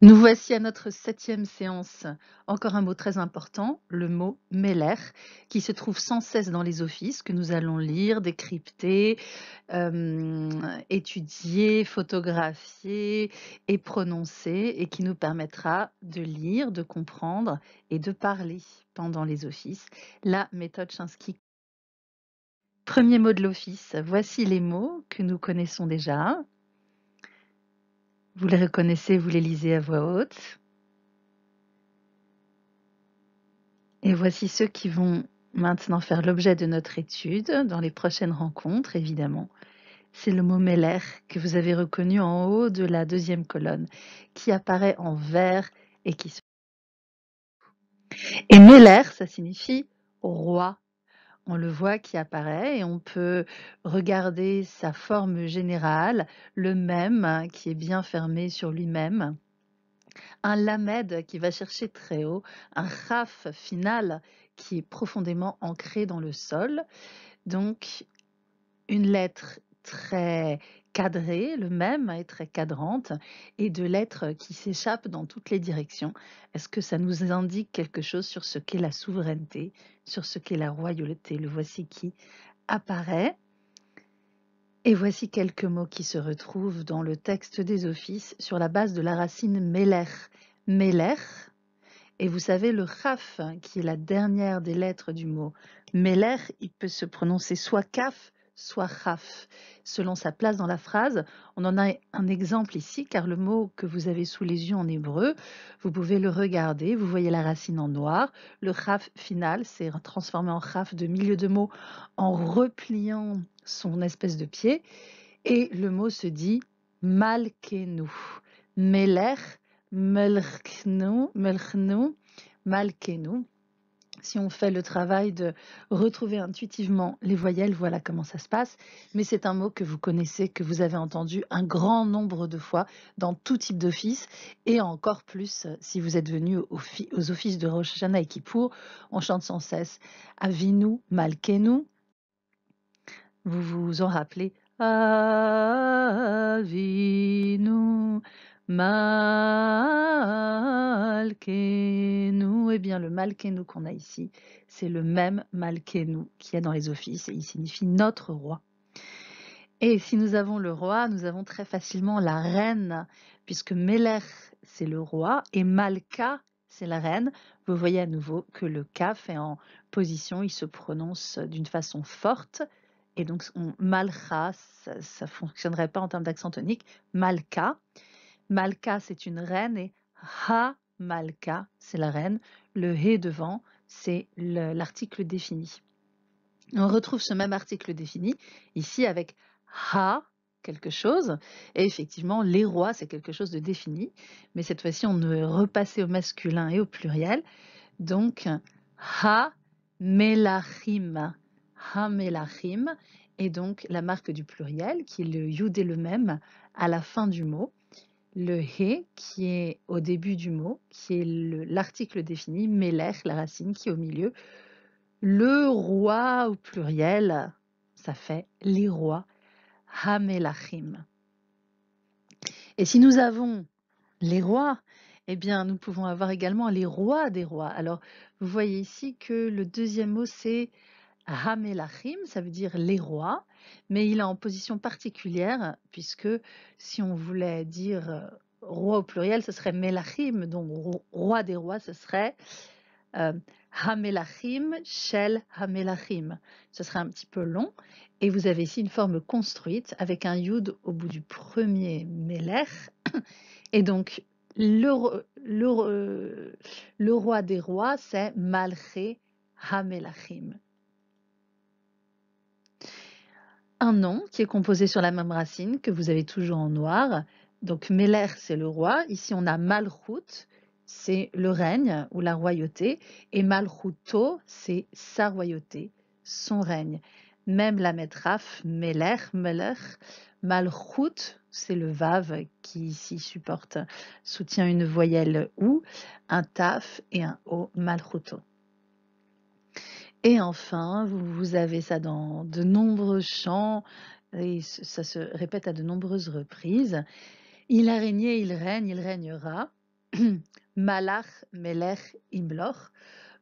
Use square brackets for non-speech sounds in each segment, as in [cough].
Nous voici à notre septième séance. Encore un mot très important, le mot Meller, qui se trouve sans cesse dans les offices, que nous allons lire, décrypter, euh, étudier, photographier et prononcer, et qui nous permettra de lire, de comprendre et de parler pendant les offices. La méthode Chinsky. Premier mot de l'office, voici les mots que nous connaissons déjà. Vous les reconnaissez, vous les lisez à voix haute. Et voici ceux qui vont maintenant faire l'objet de notre étude dans les prochaines rencontres, évidemment. C'est le mot Meller que vous avez reconnu en haut de la deuxième colonne, qui apparaît en vert et qui se... Et Meller, ça signifie roi on le voit qui apparaît et on peut regarder sa forme générale, le même hein, qui est bien fermé sur lui-même, un lamed qui va chercher très haut, un raf final qui est profondément ancré dans le sol, donc une lettre très le même à être cadrante, et de lettres qui s'échappent dans toutes les directions. Est-ce que ça nous indique quelque chose sur ce qu'est la souveraineté, sur ce qu'est la royauté Le voici qui apparaît. Et voici quelques mots qui se retrouvent dans le texte des offices sur la base de la racine Meller. Meller, et vous savez, le raf, qui est la dernière des lettres du mot Meller, il peut se prononcer soit kaf, soit raf, selon sa place dans la phrase. On en a un exemple ici, car le mot que vous avez sous les yeux en hébreu, vous pouvez le regarder, vous voyez la racine en noir. Le raf final s'est transformé en raf de milieu de mot en repliant son espèce de pied. Et le mot se dit malkenou, Meler »,« melchnou, malkenou si on fait le travail de retrouver intuitivement les voyelles, voilà comment ça se passe. Mais c'est un mot que vous connaissez, que vous avez entendu un grand nombre de fois dans tout type d'office, et encore plus euh, si vous êtes venu aux offices de Rosh Hashanah et Kippour. On chante sans cesse Avinu Malkenu. Vous vous en rappelez Avinu Malkenu. Eh bien, le Malkenu qu'on a ici, c'est le même Malkenu qui est dans les offices et il signifie notre roi. Et si nous avons le roi, nous avons très facilement la reine, puisque Melech, c'est le roi, et Malka, c'est la reine. Vous voyez à nouveau que le kaf est en position, il se prononce d'une façon forte, et donc on, Malcha, ça ne fonctionnerait pas en termes d'accent tonique, Malka. Malka, c'est une reine et Ha Malka, c'est la reine. Le He devant, c'est l'article défini. On retrouve ce même article défini ici avec Ha quelque chose. Et effectivement, les rois, c'est quelque chose de défini. Mais cette fois-ci, on est repassé au masculin et au pluriel. Donc, Ha Melachim. Ha Melachim. Et donc, la marque du pluriel, qui est le Yud le même à la fin du mot le he qui est au début du mot, qui est l'article défini, melech, la racine qui est au milieu, le roi au pluriel, ça fait les rois, hamelachim. Et si nous avons les rois, eh bien nous pouvons avoir également les rois des rois. Alors vous voyez ici que le deuxième mot c'est hamelachim, ça veut dire les rois, mais il est en position particulière, puisque si on voulait dire euh, roi au pluriel, ce serait Melachim, donc roi des rois, ce serait euh, Hamelachim, Shel Hamelachim. Ce serait un petit peu long, et vous avez ici une forme construite avec un Yud au bout du premier Melech, [coughs] et donc le, roi des rois, c'est Malché Hamelachim. un nom qui est composé sur la même racine que vous avez toujours en noir. Donc Meler, c'est le roi. Ici, on a Malchut, c'est le règne ou la royauté. Et Malchuto, c'est sa royauté, son règne. Même la métraphe, Meler, meller Malchut, c'est le vave qui ici supporte, soutient une voyelle ou, un taf et un o, Malchuto. Et enfin, vous, avez ça dans de nombreux chants, et ça se répète à de nombreuses reprises. Il a régné, il règne, il régnera. [clears throat] Malach, Melech, Imloch.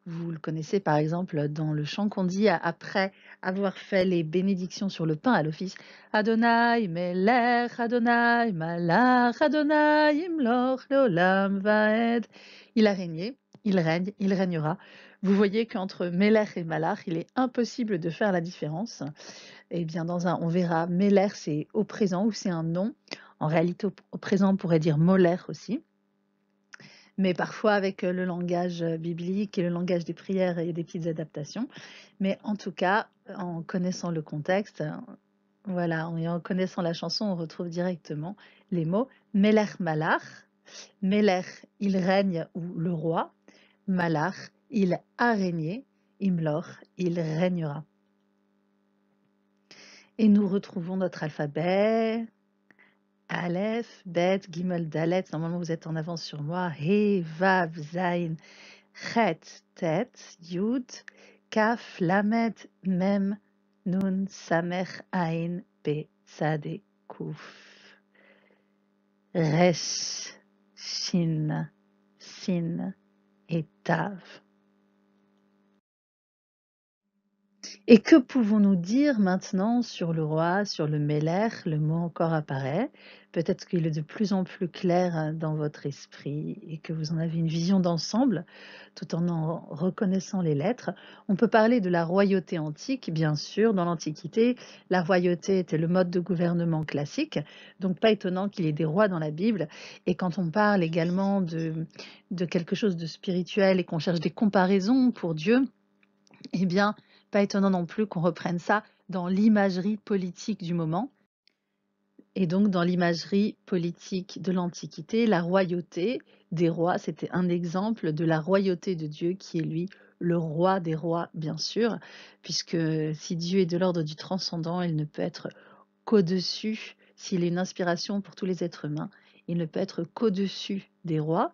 Vous le connaissez par exemple dans le chant qu'on dit après avoir fait les bénédictions sur le pain à l'office. Adonai, Melech, Adonai, Malach, Adonai, Imloch, l'olam Vaed. Il a régné, il règne, il régnera. Vous voyez qu'entre Meller et Malach, il est impossible de faire la différence. Et eh bien, dans un, on verra, Meller, c'est au présent ou c'est un nom. En réalité, au présent, on pourrait dire Moller aussi. Mais parfois, avec euh, le langage euh, biblique et le langage des prières, il y a des petites adaptations. Mais en tout cas, en connaissant le contexte, voilà, en connaissant la chanson, on retrouve directement les mots meller Malach. Meller, il règne ou le roi. Malach, il a régné, Imlor, il régnera. Et nous retrouvons notre alphabet. Aleph, Bet, Gimel, Dalet. Normalement, vous êtes en avance sur moi. He, Vav, Zayn, Chet, Tet, Yud, Kaf, Lamet, Mem, Nun, Samer, Ain, Pe, Sade, Kuf, Resh, Shin, Sin et Et que pouvons-nous dire maintenant sur le roi, sur le mêlère, Le mot encore apparaît. Peut-être qu'il est de plus en plus clair hein, dans votre esprit et que vous en avez une vision d'ensemble tout en en reconnaissant les lettres. On peut parler de la royauté antique, bien sûr. Dans l'Antiquité, la royauté était le mode de gouvernement classique, donc pas étonnant qu'il y ait des rois dans la Bible. Et quand on parle également de quelque chose de spirituel et qu'on cherche des comparaisons pour Dieu, eh bien, pas étonnant non plus qu'on reprenne ça dans l'imagerie politique du moment. Et donc dans l'imagerie politique de l'Antiquité, la royauté des rois, c'était un exemple de la royauté de Dieu qui est lui le roi des rois, bien sûr, puisque si Dieu est de l'ordre du transcendant, il ne peut être qu'au-dessus s'il est une inspiration pour tous les êtres humains il ne peut être qu'au-dessus des rois,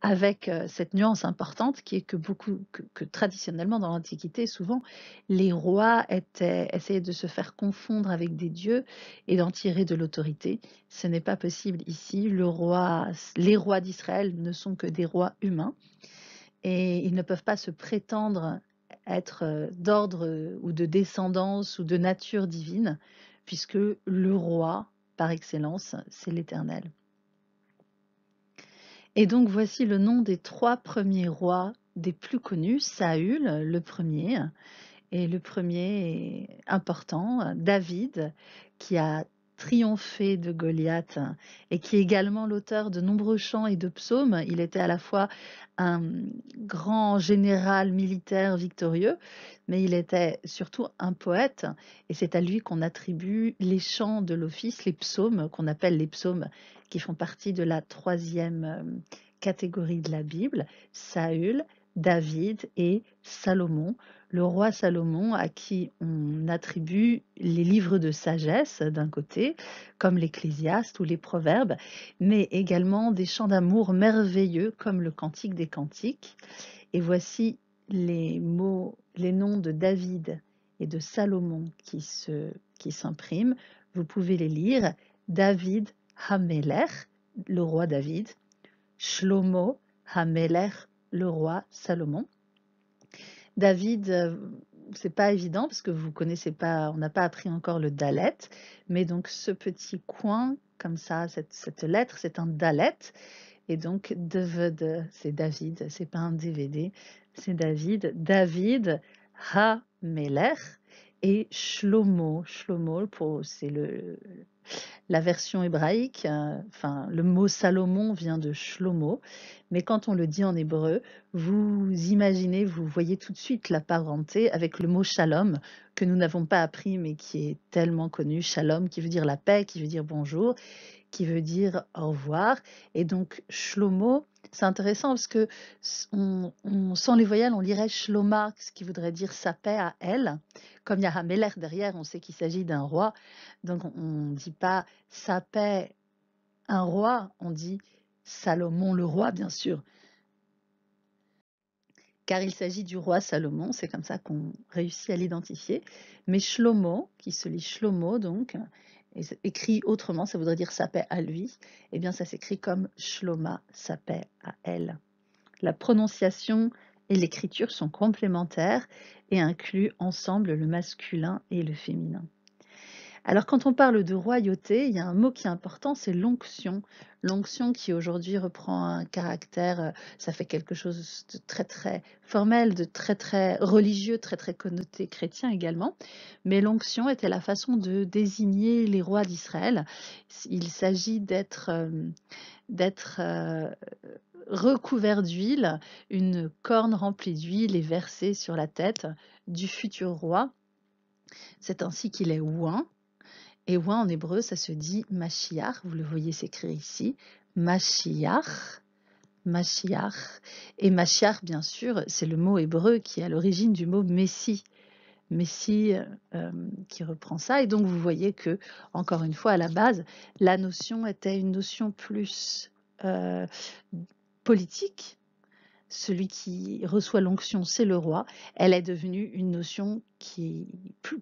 avec euh, cette nuance importante qui est que traditionnellement dans l'Antiquité, souvent les rois étaient, essayaient de se faire confondre avec des dieux et d'en tirer de l'autorité. Ce n'est pas possible ici. les rois d'Israël ne sont que des rois humains et ils ne peuvent pas se prétendre être euh, d'ordre ou de descendance ou de nature divine, puisque le roi, par excellence, c'est l'Éternel. Et donc voici le nom des trois premiers rois des plus connus, Saül le premier, et le premier important, David, qui a triomphé de Goliath et qui est également l'auteur de nombreux chants et de psaumes. Il était à la fois un grand général militaire victorieux, mais il était surtout un poète et c'est à lui qu'on attribue les chants de l'office, les psaumes qu'on appelle les psaumes qui font partie de la troisième euh, catégorie de la Bible, Saül, David et Salomon, le roi Salomon à qui on attribue les livres de sagesse d'un côté, comme l'Ecclésiaste ou les Proverbes, mais également des chants d'amour merveilleux comme le Cantique des Cantiques. Et voici les mots, les noms de David et de Salomon qui s'impriment. Qui Vous pouvez les lire. David Hameler, le roi David. Shlomo Hameler le roi Salomon. David, euh, c'est pas évident parce que vous connaissez pas, on n'a pas appris encore le dalet, mais donc ce petit coin comme ça, cette, lettre, c'est un dalet. Et donc, David, c'est David, c'est pas un DVD, c'est David. David ha et Shlomo. Shlomo, c'est le, la version hébraïque, euh, enfin, le mot Salomon vient de Shlomo, mais quand on le dit en hébreu, vous imaginez, vous voyez tout de suite la parenté avec le mot shalom, que nous n'avons pas appris, mais qui est tellement connu, shalom, qui veut dire la paix, qui veut dire bonjour, qui veut dire au revoir. Et donc, Shlomo, c'est intéressant parce que sans les voyelles, on lirait Shloma, ce qui voudrait dire sa paix à elle. Comme il y a Hameler derrière, on sait qu'il s'agit d'un roi. Donc on ne dit pas sa paix, un roi, on dit Salomon le roi, bien sûr. Car il s'agit du roi Salomon, c'est comme ça qu'on réussit à l'identifier. Mais Shlomo, qui se lit Shlomo donc, écrit autrement, ça voudrait dire sa paix à lui, eh bien ça s'écrit comme Shloma, sa paix à elle. La prononciation et l'écriture sont complémentaires et incluent ensemble le masculin et le féminin. Alors quand on parle de royauté, il y a un mot qui est important, c'est l'onction. L'onction qui aujourd'hui reprend un caractère, euh, ça fait quelque chose de très très formel, de très très religieux, très très connoté chrétien également. Mais l'onction était la façon de désigner les rois d'Israël. Il s'agit d'être... Euh, d'être euh, recouvert d'huile, une corne remplie d'huile est versée sur la tête du futur roi. C'est ainsi qu'il est ouin. Et ouin en hébreu, ça se dit Mashiach. Vous le voyez s'écrire ici. Mashiach. Mashiach. Et Mashiach, bien sûr, c'est le mot hébreu qui est à l'origine du mot Messie. Messie euh, qui reprend ça. Et donc, vous voyez que, encore une fois, à la base, la notion était une notion plus euh, politique, celui qui reçoit l'onction, c'est le roi, elle est devenue une notion qui,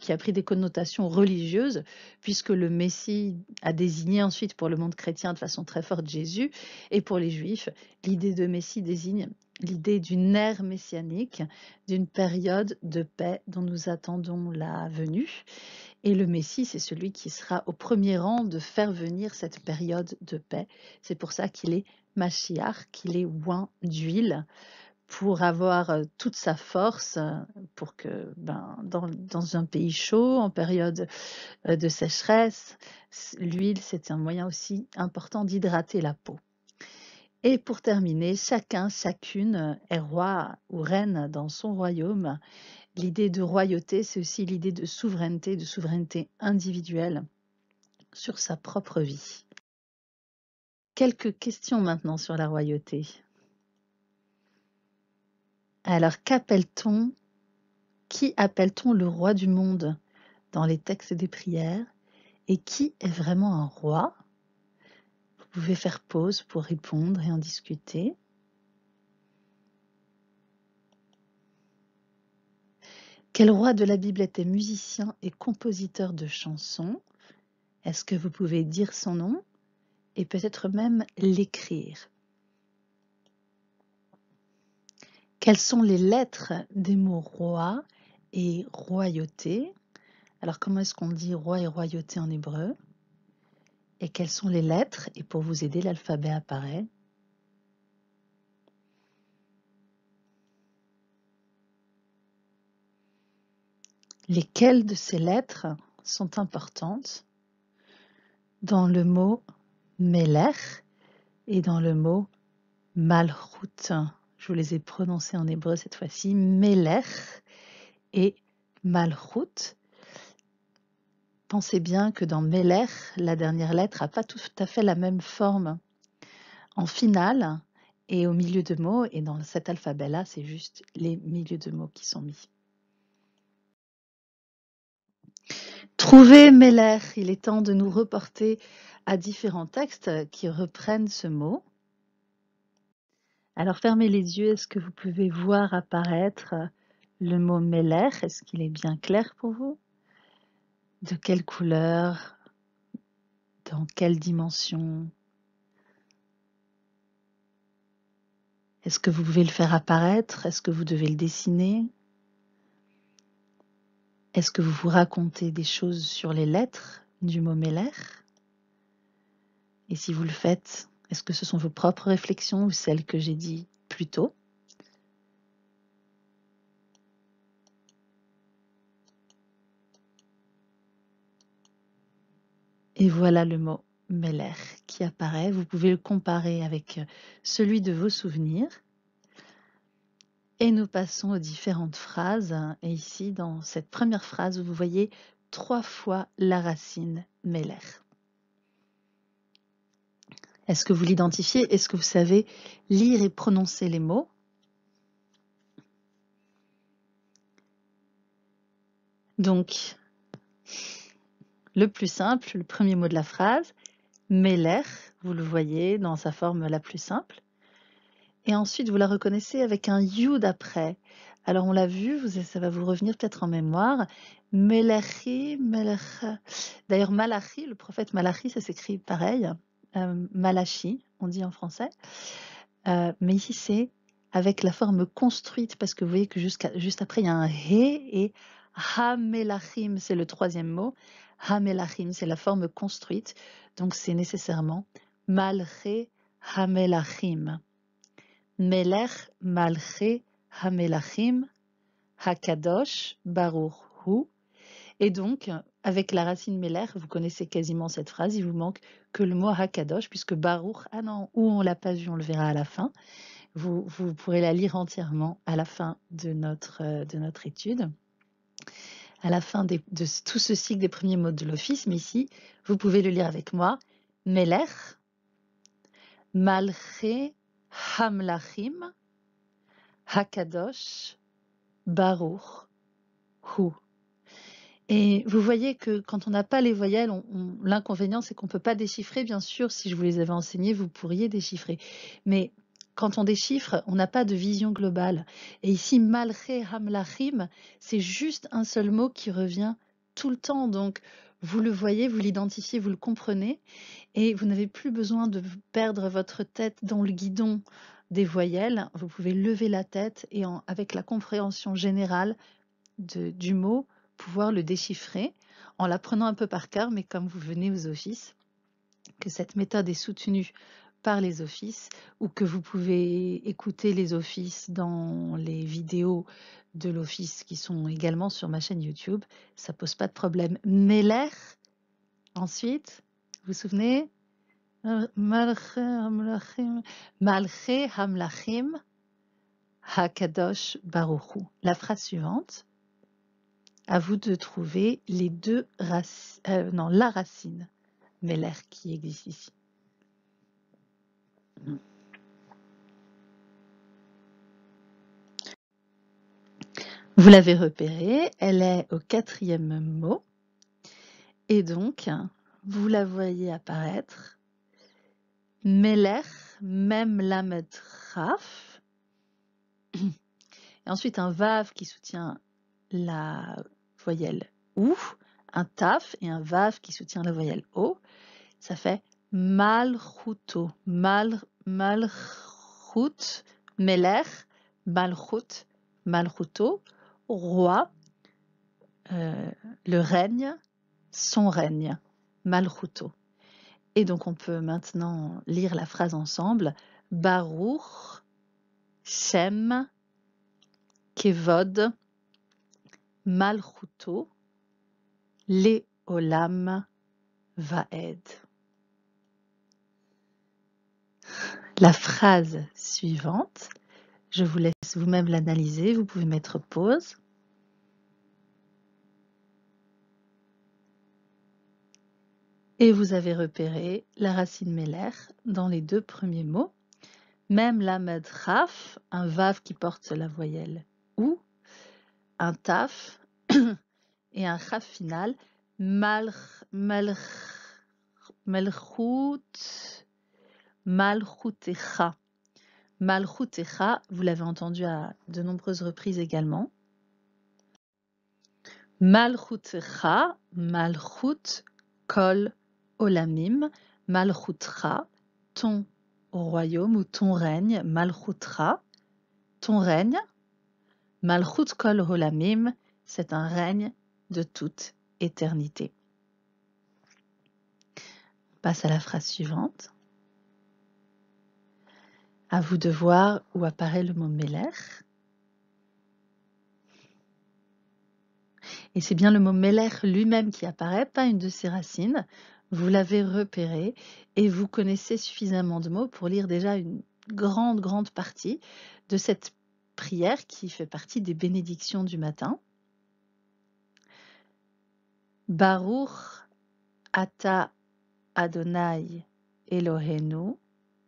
qui, a pris des connotations religieuses, puisque le Messie a désigné ensuite pour le monde chrétien de façon très forte Jésus, et pour les juifs, l'idée de Messie désigne l'idée d'une ère messianique, d'une période de paix dont nous attendons la venue. Et le Messie, c'est celui qui sera au premier rang de faire venir cette période de paix. C'est pour ça qu'il est machiar qu'il est loin d'huile pour avoir euh, toute sa force, euh, pour que ben, dans, dans, un pays chaud, en période euh, de sécheresse, l'huile, c'est un moyen aussi important d'hydrater la peau. Et pour terminer, chacun, chacune est roi ou reine dans son royaume. L'idée de royauté, c'est aussi l'idée de souveraineté, de souveraineté individuelle sur sa propre vie. Quelques questions maintenant sur la royauté. Alors, qu'appelle-t-on Qui appelle-t-on le roi du monde dans les textes des prières Et qui est vraiment un roi Vous pouvez faire pause pour répondre et en discuter. Quel roi de la Bible était musicien et compositeur de chansons Est-ce que vous pouvez dire son nom et peut-être même l'écrire. Quelles sont les lettres des mots roi et royauté Alors comment est-ce qu'on dit roi et royauté en hébreu Et quelles sont les lettres Et pour vous aider, l'alphabet apparaît. Lesquelles de ces lettres sont importantes dans le mot Melech et dans le mot Malhout ». Je vous les ai prononcés en hébreu cette fois-ci. Melech et Malhout ». Pensez bien que dans Melech, la dernière lettre n'a pas tout à fait la même forme. En finale et au milieu de mots, et dans cet alphabet-là, c'est juste les milieux de mots qui sont mis. Trouvez Melech, il est temps de nous reporter à différents textes qui reprennent ce mot. Alors fermez les yeux, est-ce que vous pouvez voir apparaître le mot Meller Est-ce qu'il est bien clair pour vous De quelle couleur Dans quelle dimension Est-ce que vous pouvez le faire apparaître Est-ce que vous devez le dessiner Est-ce que vous vous racontez des choses sur les lettres du mot Meller et si vous le faites, est-ce que ce sont vos propres réflexions ou celles que j'ai dit plus tôt Et voilà le mot Meller qui apparaît. Vous pouvez le comparer avec euh, celui de vos souvenirs. Et nous passons aux différentes phrases. Et ici, dans cette première phrase, vous voyez trois fois la racine Meller. Est-ce que vous l'identifiez Est-ce que vous savez lire et prononcer les mots Donc, le plus simple, le premier mot de la phrase, Meller, vous le voyez dans sa forme la plus simple. Et ensuite, vous la reconnaissez avec un you d'après. Alors, on l'a vu, ça va vous revenir peut-être en mémoire. Melachi, D'ailleurs, Malachi, le prophète Malachi, ça s'écrit pareil. Euh, malachi, on dit en français. Euh, mais ici, c'est avec la forme construite, parce que vous voyez que juste après, il y a un hé et hamelachim, c'est le troisième mot. Hamelachim, c'est la forme construite, donc c'est nécessairement malché hamelachim. Melech malché hamelachim, hakadosh baruch hu, et donc, avec la racine Meller, vous connaissez quasiment cette phrase, il vous manque que le mot Hakadosh, puisque Baruch, ah non, où on l'a pas vu, on le verra à la fin. Vous, vous pourrez la lire entièrement à la fin de notre, euh, de notre étude à la fin de tout ce cycle des premiers mots de l'office, mais ici, vous pouvez le lire avec moi. Melech, Malché, Hamlachim, Hakadosh, Baruch, Hu. Et vous voyez que quand on n'a pas les voyelles, l'inconvénient, c'est qu'on ne peut pas déchiffrer. Bien sûr, si je vous les avais enseignées, vous pourriez déchiffrer. Mais quand on déchiffre, on n'a pas de vision globale. Et ici, malché hamlachim, c'est juste un seul mot qui revient tout le temps. Donc, vous le voyez, vous l'identifiez, vous le comprenez, et vous n'avez plus besoin de perdre votre tête dans le guidon des voyelles. Vous pouvez lever la tête et avec la compréhension générale du mot, pouvoir le déchiffrer en l'apprenant un peu par cœur, mais comme vous venez aux offices, que cette méthode est soutenue par les offices ou que vous pouvez écouter les offices dans les vidéos de l'office qui sont également sur ma chaîne YouTube. Ça pose pas de problème. Mais l'air, ensuite, vous vous souvenez Malché Hamlachim Hakadosh Baruchu. La phrase suivante. À vous de trouver les deux racines, euh, non, la racine l'air qui existe ici. Vous l'avez repérée, elle est au quatrième mot. Et donc, vous la voyez apparaître. Meller, même la Et ensuite un vav qui soutient la voyelle OU, un TAF et un vaf qui soutient la voyelle O, ça fait Malchuto, mal, Malchut, Meler, Malchut, Malchuto, roi, euh, le règne, son règne, Malchuto. Et donc on peut maintenant lire la phrase ensemble. Baruch, Shem, Kevod, Malchuto, olam Vaed. La phrase suivante, je vous laisse vous-même l'analyser, vous pouvez mettre pause. Et vous avez repéré la racine mélaire dans les deux premiers mots. Même la raf, un vav qui porte la voyelle ou, un taf [clears throat] et un raf final. Malch, mal malchut, malchutecha. vous l'avez entendu à de nombreuses reprises également. Malchutecha, malchut, kol, olamim, malchutra, ton royaume ou ton règne, malchutra, ton règne. Malchut Kol Holamim, c'est un règne de toute éternité. On passe à la phrase suivante. À vous de voir où apparaît le mot Meller. Et c'est bien le mot Meller lui-même qui apparaît, pas une de ses racines. Vous l'avez repéré et vous connaissez suffisamment de mots pour lire déjà une grande, grande partie de cette prière qui fait partie des bénédictions du matin. Baruch Ata Adonai Elohenu,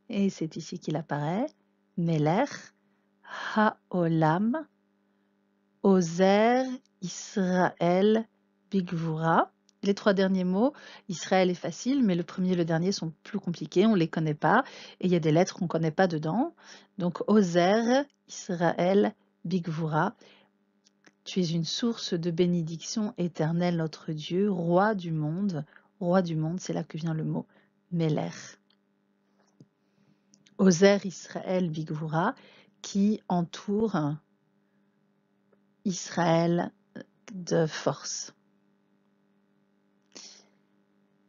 et c'est ici qu'il apparaît, Melech Haolam, Ozer Israël Bigvura, les trois derniers mots, Israël est facile, mais le premier et le dernier sont plus compliqués, on ne les connaît pas, et il y a des lettres qu'on ne connaît pas dedans. Donc Ozer, Israël, Bigvura. tu es une source de bénédiction éternelle, notre Dieu, roi du monde. Roi du monde, c'est là que vient le mot Meler. Ozer Israël Bigvura, qui entoure Israël de force.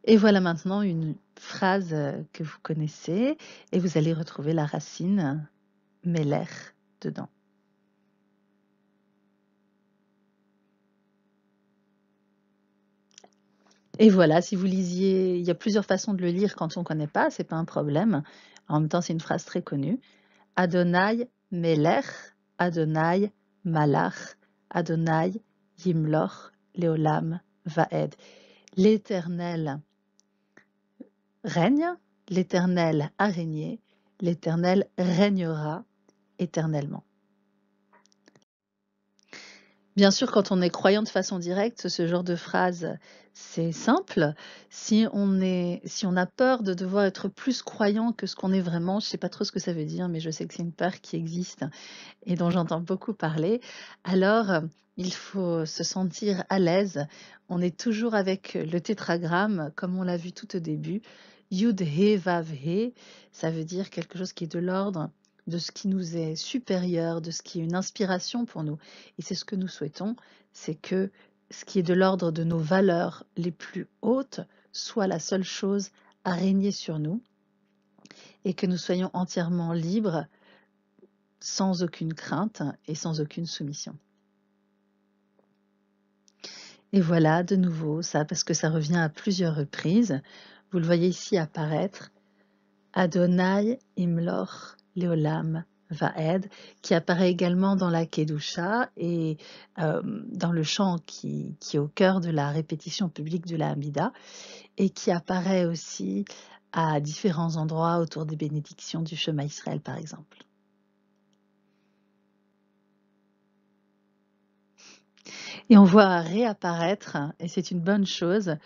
Et voilà maintenant une phrase euh, que vous connaissez et vous allez retrouver la racine Meller dedans. Et voilà, si vous lisiez, il y a plusieurs façons de le lire quand on ne connaît pas, ce n'est pas un problème. En même temps, c'est une phrase très connue. Adonai mêler, Adonai Malach, Adonai Yimloch, Leolam Vaed. L'Éternel règne, l'Éternel a régné, l'Éternel régnera éternellement. Bien sûr, quand on est croyant de façon directe, ce genre de phrase, c'est simple. Si on, est, si on a peur de devoir être plus croyant que ce qu'on est vraiment, je ne sais pas trop ce que ça veut dire, mais je sais que c'est une peur qui existe et dont j'entends beaucoup parler, alors il faut se sentir à l'aise. On est toujours avec le tétragramme, comme on l'a vu tout au début. Yud He Vav He, ça veut dire quelque chose qui est de l'ordre de ce qui nous est supérieur, de ce qui est une inspiration pour nous. Et c'est ce que nous souhaitons, c'est que ce qui est de l'ordre de nos valeurs les plus hautes soit la seule chose à régner sur nous et que nous soyons entièrement libres, sans aucune crainte et sans aucune soumission. Et voilà de nouveau ça, parce que ça revient à plusieurs reprises. Vous le voyez ici apparaître. Adonai Imloch Leolam Vaed, qui apparaît également dans la Kedusha et euh, dans le chant qui, est au cœur de la répétition publique de la Hamida, et qui apparaît aussi à différents endroits autour des bénédictions du chemin Israël, par exemple. Et on voit réapparaître, et c'est une bonne chose,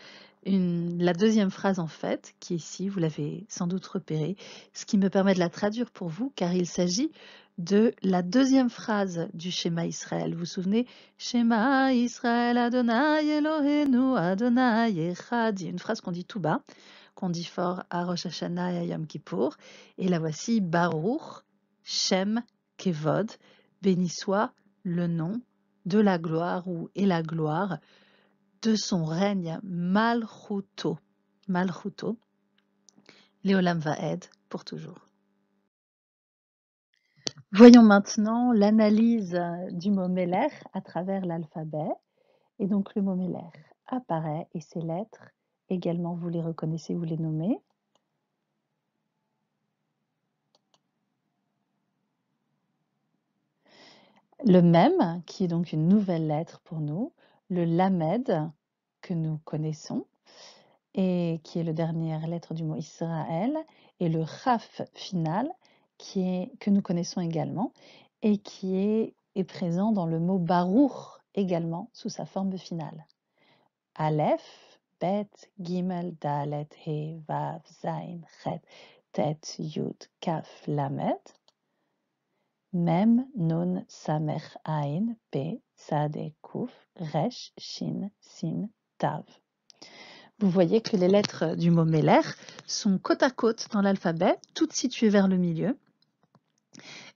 une, la deuxième phrase en fait, qui est ici, vous l'avez sans doute repérée, ce qui me permet de la traduire pour vous, car il s'agit de la deuxième phrase du schéma Israël. Vous vous souvenez Schéma Israël Adonai Eloheinu Adonai Echad. Une phrase qu'on dit tout bas, qu'on dit fort à Rosh Hashanah et à Yom Kippour. Et la voici Baruch Shem Kevod. Béni soit le nom de la gloire ou et la gloire de son règne Malchuto. Malchuto, Léolam Vaed, pour toujours. Voyons maintenant l'analyse du mot Meller à travers l'alphabet. Et donc le mot Meller apparaît et ses lettres, également vous les reconnaissez, vous les nommez. Le même, qui est donc une nouvelle lettre pour nous, le lamed, que nous connaissons, et qui est la dernière lettre du mot Israël, et le raf final, qui est, que nous connaissons également, et qui est, présent dans le mot baruch également, sous sa forme finale. Aleph, Bet, Gimel, Dalet, He, Vav, Zain, Chet, Tet, Yud, Kaf, Lamed. Mem nun samer Ain, pe sadé Kuf, resh shin sin tav. Vous voyez que les lettres du mot Meller sont côte à côte dans l'alphabet, toutes situées vers le milieu.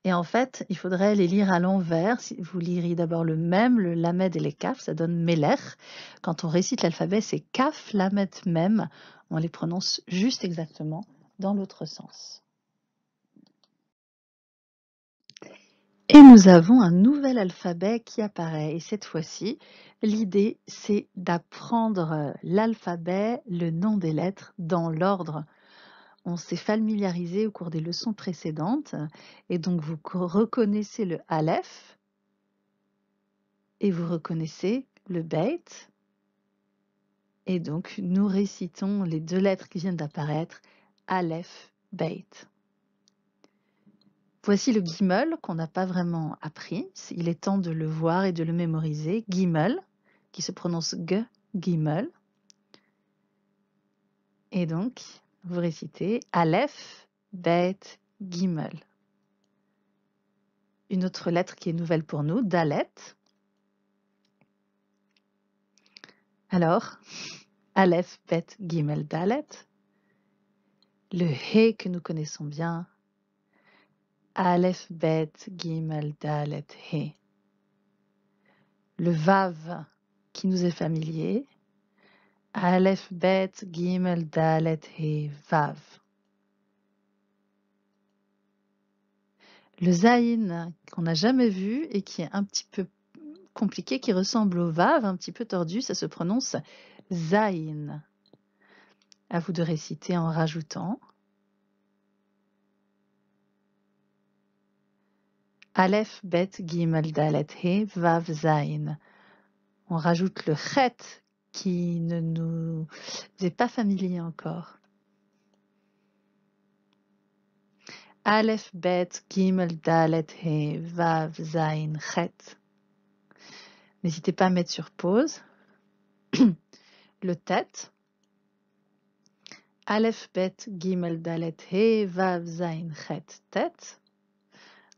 Et en fait, il faudrait les lire à l'envers. si Vous liriez d'abord le même, le lamed et les kaf, ça donne Meler. Quand on récite l'alphabet, c'est kaf, lamed, mem. On les prononce juste exactement dans l'autre sens. Et nous avons un nouvel alphabet qui apparaît. Et cette fois-ci, l'idée, c'est d'apprendre euh, l'alphabet, le nom des lettres, dans l'ordre. On s'est familiarisé au cours des leçons précédentes. Et donc, vous reconnaissez le Aleph. Et vous reconnaissez le beit ». Et donc, nous récitons les deux lettres qui viennent d'apparaître, Aleph, Beit. Voici le gimel qu'on n'a pas vraiment appris. Il est temps de le voir et de le mémoriser. Gimel, qui se prononce g, gimel. Et donc, vous récitez Aleph, Bet, Gimel. Une autre lettre qui est nouvelle pour nous, Dalet. Alors, Aleph, Bet, Gimel, Dalet. Le He que nous connaissons bien, Aleph, Bet, Gimel, Dalet, He. Le Vav qui nous est familier. Aleph, Bet, Gimel, Dalet, He, Vav. Le zaïn qu'on n'a jamais vu et qui est un petit peu compliqué, qui ressemble au Vav, un petit peu tordu, ça se prononce zaïn. À vous de réciter en rajoutant Aleph, Bet, Gimel, Dalet, He, Vav, Zayn. On rajoute le Chet qui ne nous est pas familier encore. Aleph, Bet, Gimel, Dalet, He, Vav, Zayn, Chet. N'hésitez pas à mettre sur pause. [clears throat] le tête. Aleph, Bet, Gimel, Dalet, He, Vav, Zayn, Chet, tête.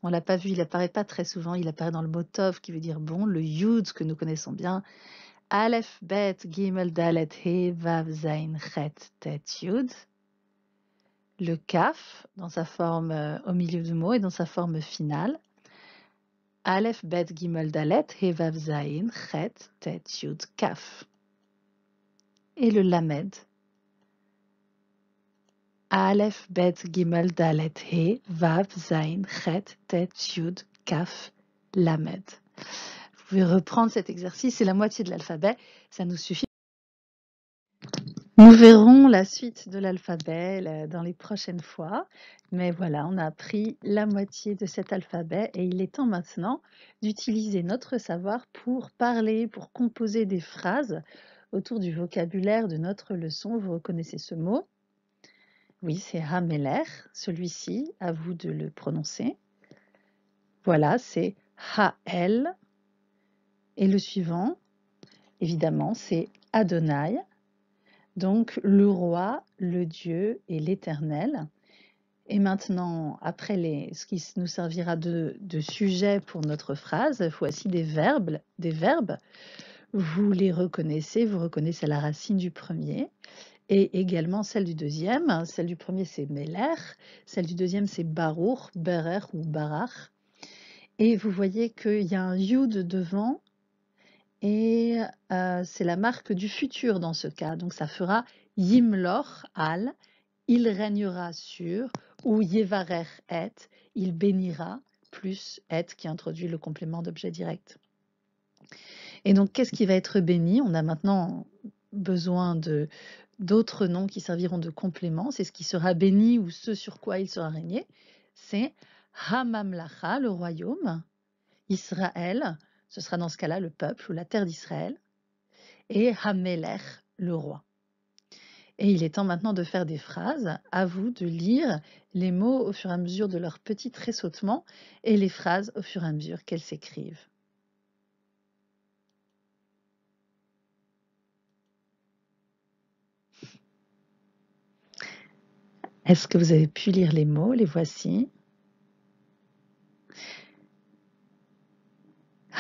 On l'a pas vu, il apparaît pas très souvent. Il apparaît dans le mot tov qui veut dire bon, le yud que nous connaissons bien. Aleph, bet, gimel, dalet, he, vav, zain, chet, tet, yud. Le kaf dans sa forme euh, au milieu du mot et dans sa forme finale. Aleph, bet, gimel, dalet, he, vav, zain, chet, tet, yud, kaf. Et le lamed Aleph, Bet, Gimel, Dalet, He, Vav, Zain, Chet, Tet, Yud, Kaf, Lamed. Vous pouvez reprendre cet exercice, c'est la moitié de l'alphabet, ça nous suffit. Nous verrons la suite de l'alphabet dans les prochaines fois, mais voilà, on a appris la moitié de cet alphabet et il est temps maintenant d'utiliser notre savoir pour parler, pour composer des phrases autour du vocabulaire de notre leçon. Vous reconnaissez ce mot oui, c'est Hameler, celui-ci, à vous de le prononcer. Voilà, c'est Ha'el. Et le suivant, évidemment, c'est Adonai. Donc le roi, le Dieu et l'Éternel. Et maintenant, après les, ce qui nous servira de, de, sujet pour notre phrase, voici des verbes, des verbes. Vous les reconnaissez, vous reconnaissez la racine du premier et également celle du deuxième. Celle du premier, c'est Meller. Celle du deuxième, c'est Baruch, Berer ou Barach. Et vous voyez qu'il y a un Yud devant et euh, c'est la marque du futur dans ce cas. Donc ça fera Yimlor al, il régnera sur, ou Yevarer et, il bénira, plus et qui introduit le complément d'objet direct. Et donc qu'est-ce qui va être béni On a maintenant besoin de, D'autres noms qui serviront de complément, c'est ce qui sera béni ou ce sur quoi il sera régné, c'est Hamamlacha, le royaume, Israël, ce sera dans ce cas-là le peuple ou la terre d'Israël, et Hamelech, le roi. Et il est temps maintenant de faire des phrases, à vous de lire les mots au fur et à mesure de leur petit tressautement et les phrases au fur et à mesure qu'elles s'écrivent. Est-ce que vous avez pu lire les mots Les voici.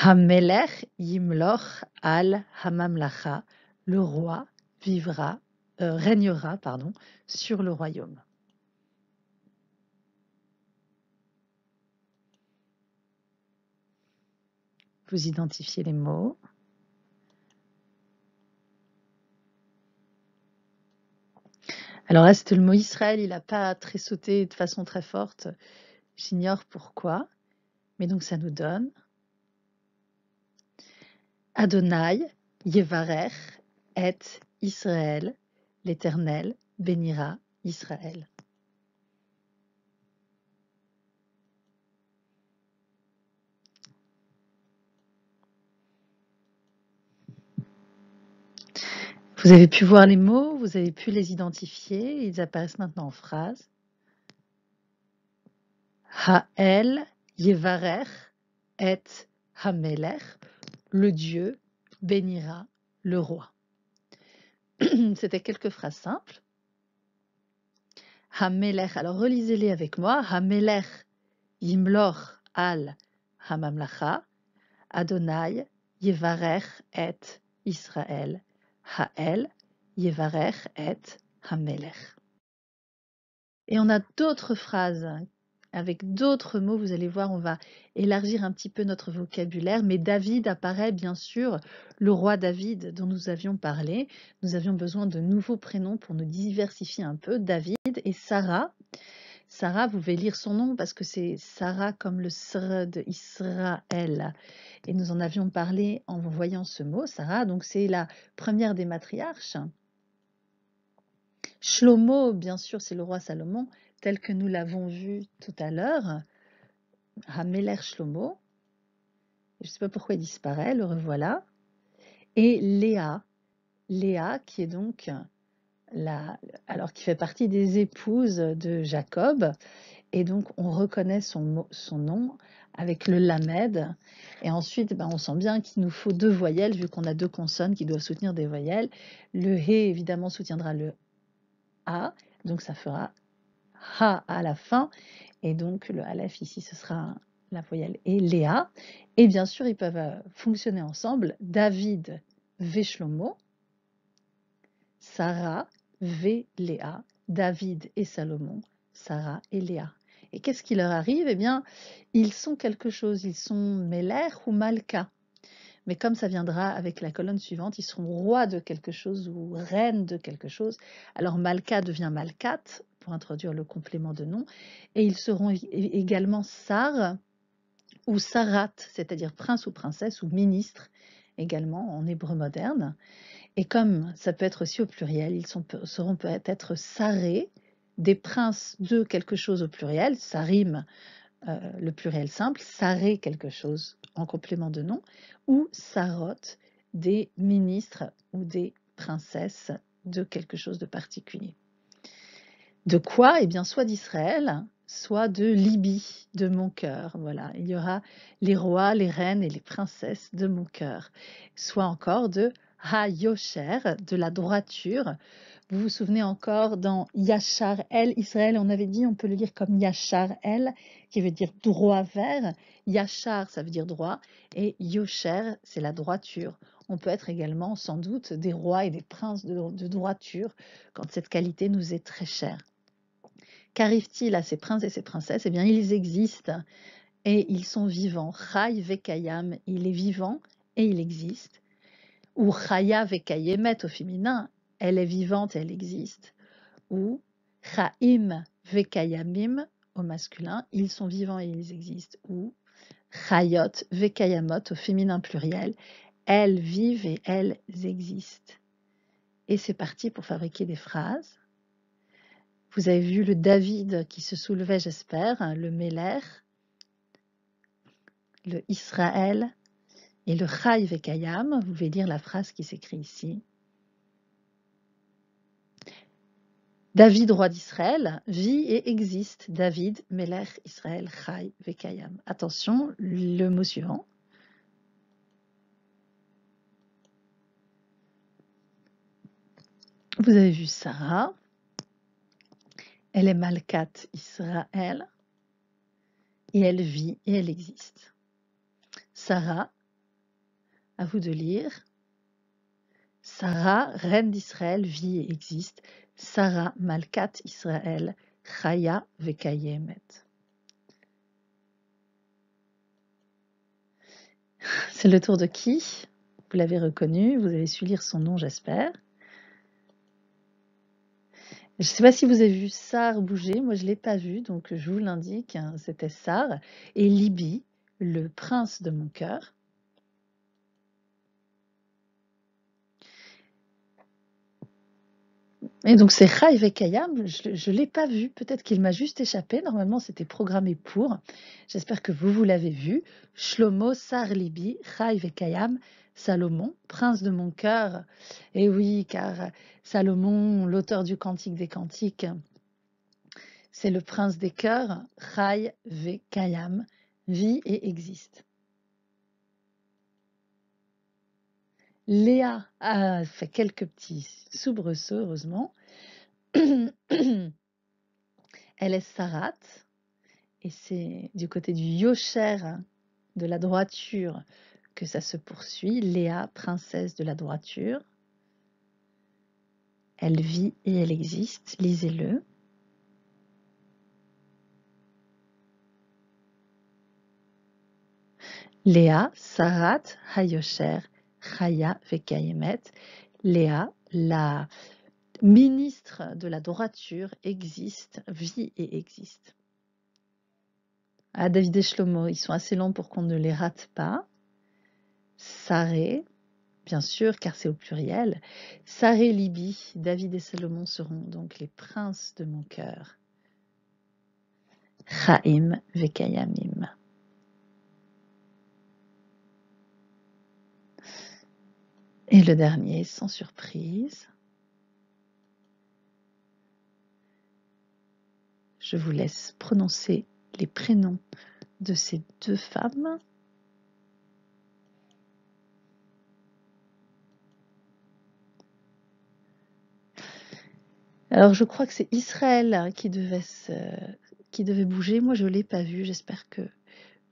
Hamelech Yimloch al Hamamlacha, le roi vivra, euh, régnera pardon, sur le royaume. Vous identifiez les mots. Alors là, c'était le mot Israël, il n'a pas très sauté de façon très forte. J'ignore pourquoi. Mais donc ça nous donne Adonai, Yevarech, et Israël, l'Éternel bénira Israël. Vous avez pu voir les mots, vous avez pu les identifier, ils apparaissent maintenant en phrase. Ha'el Yevarech et Hamelech, le Dieu bénira le roi. [clears throat] C'était quelques phrases simples. Hamelech, alors relisez-les avec moi. Hamelech Yimlor al Hamamlacha, Adonai Yevarech et Israël et Et on a d'autres phrases avec d'autres mots, vous allez voir, on va élargir un petit peu notre vocabulaire, mais David apparaît bien sûr, le roi David dont nous avions parlé. Nous avions besoin de nouveaux prénoms pour nous diversifier un peu, David et Sarah. Sarah, vous pouvez lire son nom parce que c'est Sarah comme le Sr de Israël. Et nous en avions parlé en voyant ce mot, Sarah. Donc c'est la première des matriarches. Shlomo, bien sûr, c'est le roi Salomon, tel que nous l'avons vu tout à l'heure. Hameler Shlomo. Je ne sais pas pourquoi il disparaît, le revoilà. Et Léa, Léa qui est donc la, alors qui fait partie des épouses de Jacob. Et donc, on reconnaît son, son nom avec le lamed. Et ensuite, ben, on sent bien qu'il nous faut deux voyelles, vu qu'on a deux consonnes qui doivent soutenir des voyelles. Le hé, évidemment, soutiendra le a, donc ça fera ha à la fin. Et donc, le aleph ici, ce sera la voyelle et Léa. Et bien sûr, ils peuvent euh, fonctionner ensemble. David, Veshlomo, Sarah, V. Léa, e David et Salomon, Sarah et Léa. Et qu'est-ce qui leur arrive Eh bien, ils sont quelque chose, ils sont Mélère ou Malka. Mais comme ça viendra avec la colonne suivante, ils seront rois de quelque chose ou reines de quelque chose. Alors Malka devient Malkat, pour introduire le complément de nom. Et ils seront également Sar ou Sarat, c'est-à-dire prince ou princesse ou ministre également en hébreu moderne. Et comme ça peut être aussi au pluriel, ils seront peut-être sarés, des princes de quelque chose au pluriel, ça rime euh, le pluriel simple, saré quelque chose en complément de nom, ou sarote des ministres ou des princesses de quelque chose de particulier. De quoi Eh bien, soit d'Israël, soit de Libye, de mon cœur. Voilà, il y aura les rois, les reines et les princesses de mon cœur. Soit encore de Ha Yosher, de la droiture. Vous vous souvenez encore dans Yachar El, Israël, on avait dit, on peut le lire comme Yachar El, qui veut dire droit vert, Yachar, ça veut dire droit. Et Yosher, c'est la droiture. On peut être également, sans doute, des rois et des princes de, droiture, quand cette qualité nous est très chère. Qu'arrive-t-il à ces princes et ces princesses Eh bien, ils existent et ils sont vivants. Chai Vekayam, il est vivant et il existe ou chaya vekayemet » au féminin, elle est vivante, elle existe, ou Chaim Vekayamim au masculin, ils sont vivants et ils existent, ou Chayot Vekayamot au féminin pluriel, elles vivent et elles existent. Et c'est parti pour fabriquer des phrases. Vous avez vu le David qui se soulevait, j'espère, hein, le Mélère, le Israël, et le Chai Vekayam, vous pouvez lire la phrase qui s'écrit ici. David, roi d'Israël, vit et existe. David, Melech, Israël, Chai Vekayam. Attention, le mot suivant. Vous avez vu Sarah. Elle est Malkat Israël. Et elle vit et elle existe. Sarah, à vous de lire. Sarah, reine d'Israël, vit et existe. Sarah, Malkat Israël, Chaya Vekayemet. [laughs] C'est le tour de qui Vous l'avez reconnu, vous avez su lire son nom, j'espère. Je ne sais pas si vous avez vu Sar bouger, moi je ne l'ai pas vu, donc je vous l'indique, hein, c'était Sar. Et Libye, le prince de mon cœur. Et donc c'est Raïv et Kayam, je ne l'ai pas vu, peut-être qu'il m'a juste échappé, normalement c'était programmé pour, j'espère que vous, vous l'avez vu, Shlomo Sarlibi, Raïv et Kayam, Salomon, prince de mon cœur, et oui, car Salomon, l'auteur du Cantique des Cantiques, c'est le prince des cœurs, Raïv et Kayam, vit et existe. Léa a fait quelques petits soubresauts, heureusement. [clears throat] Elle est Sarat, et c'est du côté du Yosher, hein, de la droiture, que ça se poursuit. Léa, princesse de la droiture. Elle vit et elle existe, lisez-le. Léa, Sarat, Hayosher, Raya Vekayemet, Léa, la ministre de la droiture, existe, vit et existe. À ah, David et Shlomo, ils sont assez longs pour qu'on ne les rate pas. Saré, bien sûr, car c'est au pluriel. Saré Libi, David et Salomon seront donc les princes de mon cœur. Chaim Vekayamim. Et le dernier, sans surprise. Je vous laisse prononcer les prénoms de ces deux femmes. Alors je crois que c'est Israël qui devait, qui devait bouger. Moi je ne l'ai pas vu, j'espère que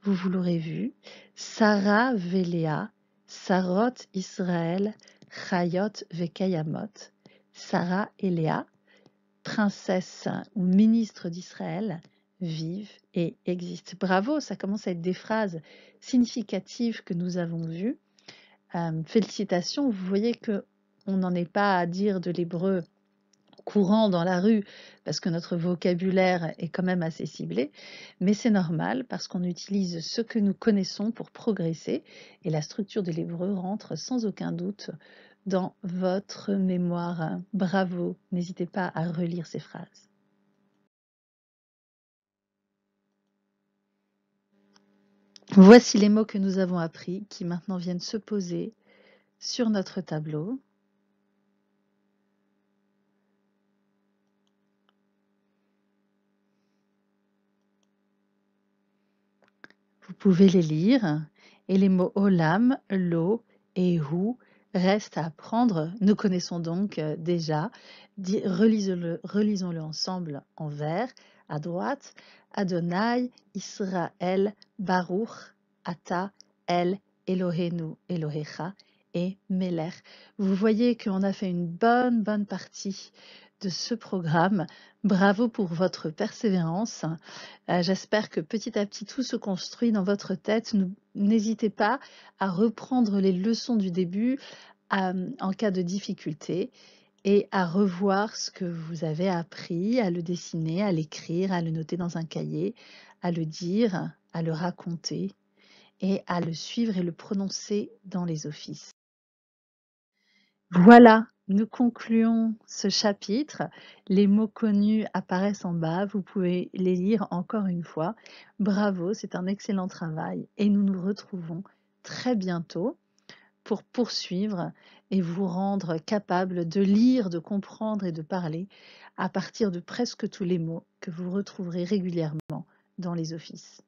vous, vous l'aurez vu. Sarah Véléa Sarot Israël, Chayot Vekayamot, Sarah et Léa, princesse ou ministre d'Israël, vivent et existent. Bravo, ça commence à être des phrases significatives que nous avons vues. Euh, félicitations, vous voyez qu'on n'en est pas à dire de l'hébreu courant dans la rue parce que notre vocabulaire est quand même assez ciblé, mais c'est normal parce qu'on utilise ce que nous connaissons pour progresser et la structure de l'hébreu rentre sans aucun doute dans votre mémoire. Bravo, n'hésitez pas à relire ces phrases. Voici les mots que nous avons appris qui maintenant viennent se poser sur notre tableau. Vous pouvez les lire et les mots olam, lo et hu restent à apprendre. Nous connaissons donc euh, déjà. Relisons-le relisons -le ensemble en vers à droite. Adonai, Israël, Baruch, Ata, El, Elohenu, Elohecha et Melech. Vous voyez qu'on a fait une bonne, bonne partie de ce programme. Bravo pour votre persévérance. Euh, j'espère que petit à petit tout se construit dans votre tête. N'hésitez pas à reprendre les leçons du début euh, en cas de difficulté et à revoir ce que vous avez appris, à le dessiner, à l'écrire, à le noter dans un cahier, à le dire, à le raconter et à le suivre et le prononcer dans les offices. Voilà, nous concluons ce chapitre. Les mots connus apparaissent en bas, vous pouvez les lire encore une fois. Bravo, c'est un excellent travail et nous nous retrouvons très bientôt pour poursuivre et vous rendre capable de lire, de comprendre et de parler à partir de presque tous les mots que vous retrouverez régulièrement dans les offices.